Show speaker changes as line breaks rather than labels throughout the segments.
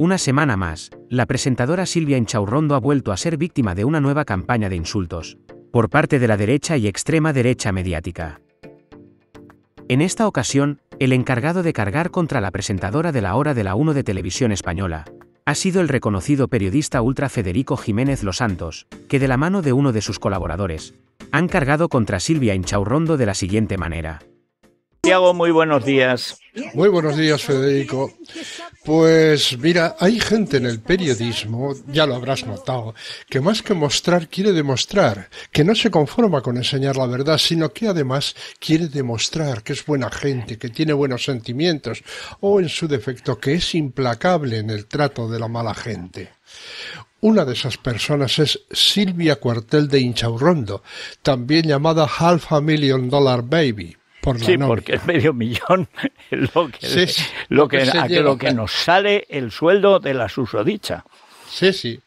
Una semana más, la presentadora Silvia Enchaurrondo ha vuelto a ser víctima de una nueva campaña de insultos, por parte de la derecha y extrema derecha mediática. En esta ocasión, el encargado de cargar contra la presentadora de la Hora de la 1 de Televisión Española, ha sido el reconocido periodista ultra Federico Jiménez Los Santos, que de la mano de uno de sus colaboradores, han cargado contra Silvia Inchaurrondo de la siguiente manera.
Tiago, muy buenos días. Muy buenos días, Federico. Pues mira, hay gente en el periodismo, ya lo habrás notado, que más que mostrar quiere demostrar, que no se conforma con enseñar la verdad, sino que además quiere demostrar que es buena gente, que tiene buenos sentimientos, o en su defecto que es implacable en el trato de la mala gente. Una de esas personas es Silvia Cuartel de Inchaurrondo, también llamada Half a Million Dollar Baby sí, porque el medio millón
es lo que, lo, que, lo que nos sale el sueldo de la susodicha.
Sí, sí.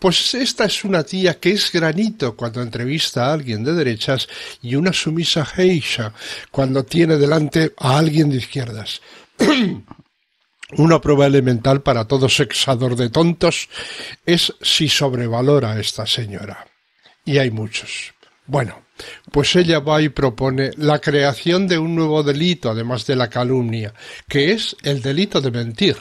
Pues esta es una tía que es granito cuando entrevista a alguien de derechas y una sumisa heisha cuando tiene delante a alguien de izquierdas. una prueba elemental para todo sexador de tontos es si sobrevalora a esta señora. Y hay muchos. Bueno, pues ella va y propone la creación de un nuevo delito, además de la calumnia, que es el delito de mentir.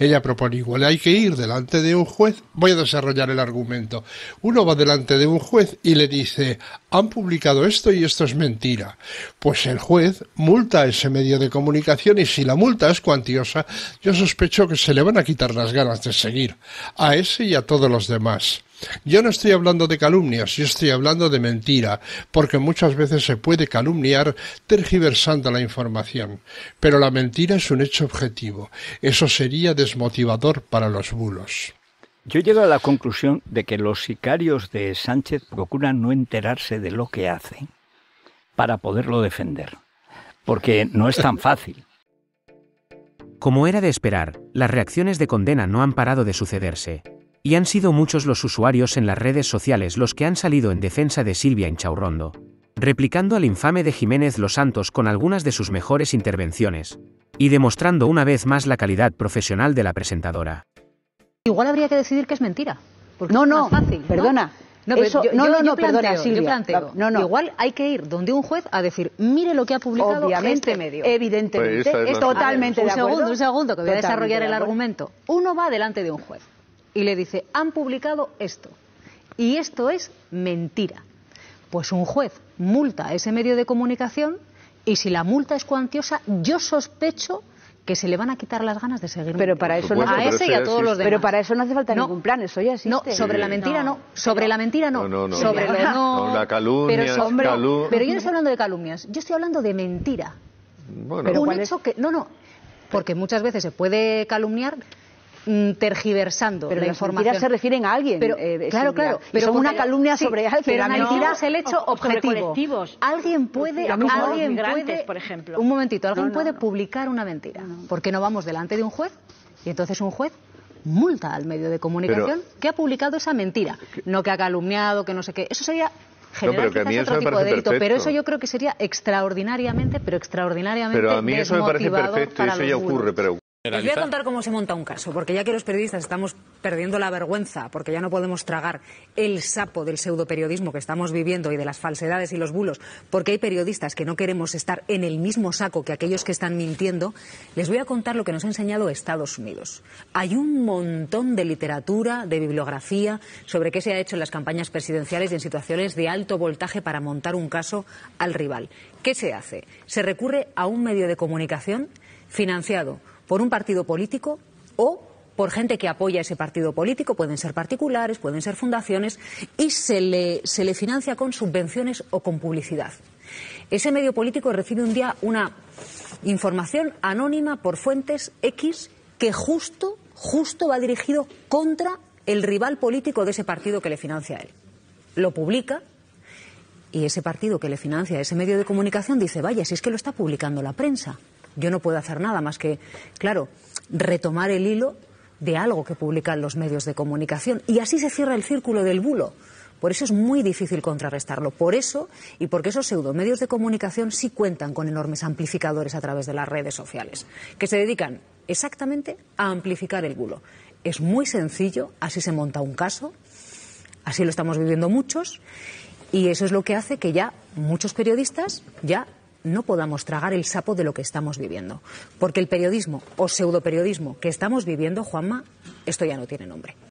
Ella propone igual hay que ir delante de un juez. Voy a desarrollar el argumento. Uno va delante de un juez y le dice han publicado esto y esto es mentira. Pues el juez multa a ese medio de comunicación y si la multa es cuantiosa, yo sospecho que se le van a quitar las ganas de seguir a ese y a todos los demás. Yo no estoy hablando de calumnias, yo estoy hablando de mentira, porque muchas veces se puede calumniar tergiversando la información. Pero la mentira es un hecho objetivo. Eso sería desmotivador para los bulos.
Yo llego a la conclusión de que los sicarios de Sánchez procuran no enterarse de lo que hacen para poderlo defender, porque no es tan fácil. Como era de esperar, las reacciones de condena no han parado de sucederse. Y han sido muchos los usuarios en las redes sociales los que han salido en defensa de Silvia Inchaurrondo, replicando al infame de Jiménez Los Santos con algunas de sus mejores intervenciones, y demostrando una vez más la calidad profesional de la presentadora.
Igual habría que decidir que es mentira. no, no, perdona. ¿no? No, no, Igual hay que ir donde un juez a decir, mire lo que ha publicado este Obviamente, medio. Evidentemente, pues es, totalmente de Segundo, un segundo, que voy a desarrollar el argumento. Uno va delante de un juez y le dice, han publicado esto. Y esto es mentira. Pues un juez multa a ese medio de comunicación y si la multa es cuantiosa, yo sospecho que se le van a quitar las ganas de seguir. Pero para eso no Pero para eso no hace falta ningún plan, eso ya No, sobre la mentira no, sobre la mentira no, no, no sobre la calumnia, pero, pero yo no estoy hablando de calumnias, yo estoy hablando de mentira. pero un hecho que no, no, porque muchas veces se puede calumniar Mm, tergiversando pero la las información. se refieren a alguien. Pero, eh, claro, claro. Pero una calumnia sobre alguien. Pero es el hecho objetivo. Alguien puede, por ejemplo. Un momentito, alguien puede publicar una mentira, ¿Por qué no vamos delante de un juez y entonces un juez multa al medio de comunicación que ha publicado esa mentira, no que ha calumniado, que no sé qué. Eso sería no, pero que a eso de delito, pero eso yo creo que sería extraordinariamente, pero extraordinariamente Pero a mí eso me parece perfecto y eso ya ocurre,
pero les voy a contar
cómo se monta un caso, porque ya que los periodistas estamos perdiendo la vergüenza, porque ya no podemos tragar el sapo del pseudoperiodismo que estamos viviendo y de las falsedades y los bulos, porque hay periodistas que no queremos estar en el mismo saco que aquellos que están mintiendo, les voy a contar lo que nos ha enseñado Estados Unidos. Hay un montón de literatura, de bibliografía, sobre qué se ha hecho en las campañas presidenciales y en situaciones de alto voltaje para montar un caso al rival. ¿Qué se hace? Se recurre a un medio de comunicación financiado por un partido político o por gente que apoya ese partido político, pueden ser particulares, pueden ser fundaciones, y se le, se le financia con subvenciones o con publicidad. Ese medio político recibe un día una información anónima por fuentes X que justo, justo va dirigido contra el rival político de ese partido que le financia a él. Lo publica y ese partido que le financia ese medio de comunicación dice, vaya, si es que lo está publicando la prensa yo no puedo hacer nada más que, claro, retomar el hilo de algo que publican los medios de comunicación. Y así se cierra el círculo del bulo. Por eso es muy difícil contrarrestarlo. Por eso y porque esos medios de comunicación sí cuentan con enormes amplificadores a través de las redes sociales, que se dedican exactamente a amplificar el bulo. Es muy sencillo, así se monta un caso, así lo estamos viviendo muchos, y eso es lo que hace que ya muchos periodistas ya no podamos tragar el sapo de lo que estamos viviendo. Porque el periodismo o pseudoperiodismo que estamos viviendo, Juanma, esto ya no tiene nombre.